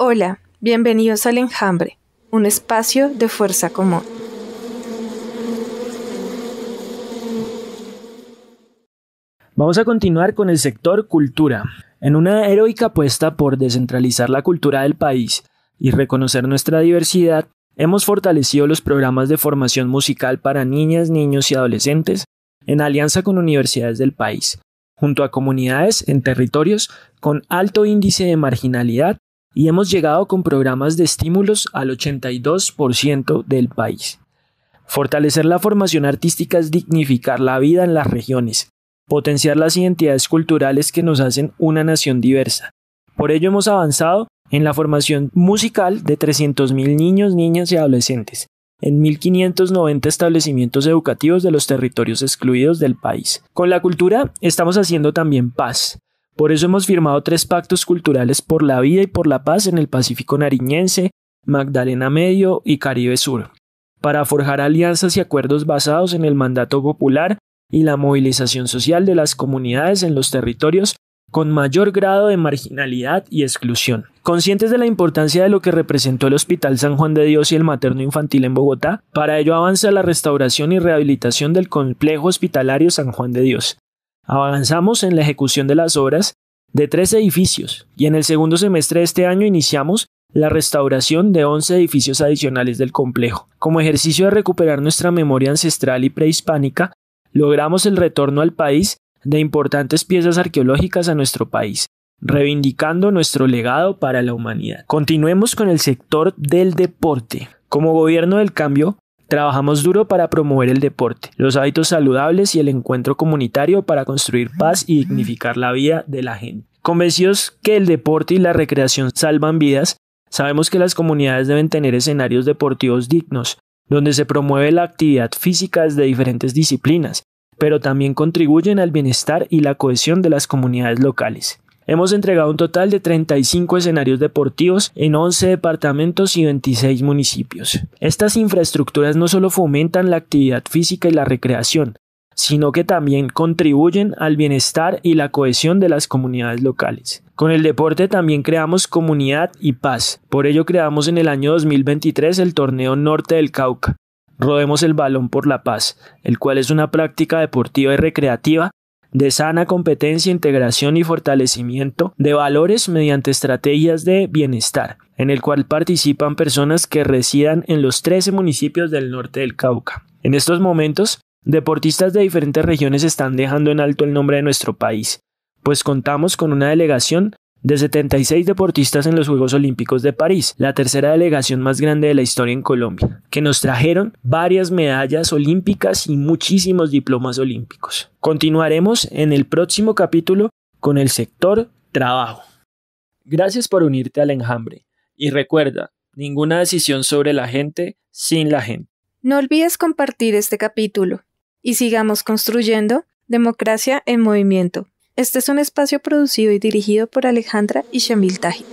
Hola, bienvenidos al Enjambre, un espacio de fuerza común. Vamos a continuar con el sector cultura. En una heroica apuesta por descentralizar la cultura del país y reconocer nuestra diversidad, hemos fortalecido los programas de formación musical para niñas, niños y adolescentes en alianza con universidades del país, junto a comunidades en territorios con alto índice de marginalidad y hemos llegado con programas de estímulos al 82% del país. Fortalecer la formación artística es dignificar la vida en las regiones, potenciar las identidades culturales que nos hacen una nación diversa. Por ello hemos avanzado en la formación musical de 300.000 niños, niñas y adolescentes, en 1.590 establecimientos educativos de los territorios excluidos del país. Con la cultura estamos haciendo también paz. Por eso hemos firmado tres pactos culturales por la vida y por la paz en el Pacífico Nariñense, Magdalena Medio y Caribe Sur, para forjar alianzas y acuerdos basados en el mandato popular y la movilización social de las comunidades en los territorios con mayor grado de marginalidad y exclusión. Conscientes de la importancia de lo que representó el Hospital San Juan de Dios y el Materno Infantil en Bogotá, para ello avanza la restauración y rehabilitación del complejo hospitalario San Juan de Dios, Avanzamos en la ejecución de las obras de tres edificios y en el segundo semestre de este año iniciamos la restauración de 11 edificios adicionales del complejo. Como ejercicio de recuperar nuestra memoria ancestral y prehispánica, logramos el retorno al país de importantes piezas arqueológicas a nuestro país, reivindicando nuestro legado para la humanidad. Continuemos con el sector del deporte. Como gobierno del cambio, Trabajamos duro para promover el deporte, los hábitos saludables y el encuentro comunitario para construir paz y dignificar la vida de la gente. Convencidos que el deporte y la recreación salvan vidas, sabemos que las comunidades deben tener escenarios deportivos dignos, donde se promueve la actividad física de diferentes disciplinas, pero también contribuyen al bienestar y la cohesión de las comunidades locales. Hemos entregado un total de 35 escenarios deportivos en 11 departamentos y 26 municipios. Estas infraestructuras no solo fomentan la actividad física y la recreación, sino que también contribuyen al bienestar y la cohesión de las comunidades locales. Con el deporte también creamos comunidad y paz. Por ello creamos en el año 2023 el Torneo Norte del Cauca. Rodemos el balón por la paz, el cual es una práctica deportiva y recreativa de sana competencia, integración y fortalecimiento de valores mediante estrategias de bienestar, en el cual participan personas que residan en los 13 municipios del norte del Cauca. En estos momentos, deportistas de diferentes regiones están dejando en alto el nombre de nuestro país, pues contamos con una delegación de 76 deportistas en los Juegos Olímpicos de París, la tercera delegación más grande de la historia en Colombia, que nos trajeron varias medallas olímpicas y muchísimos diplomas olímpicos. Continuaremos en el próximo capítulo con el sector trabajo. Gracias por unirte al enjambre y recuerda, ninguna decisión sobre la gente sin la gente. No olvides compartir este capítulo y sigamos construyendo democracia en movimiento. Este es un espacio producido y dirigido por Alejandra y Shamil Taji.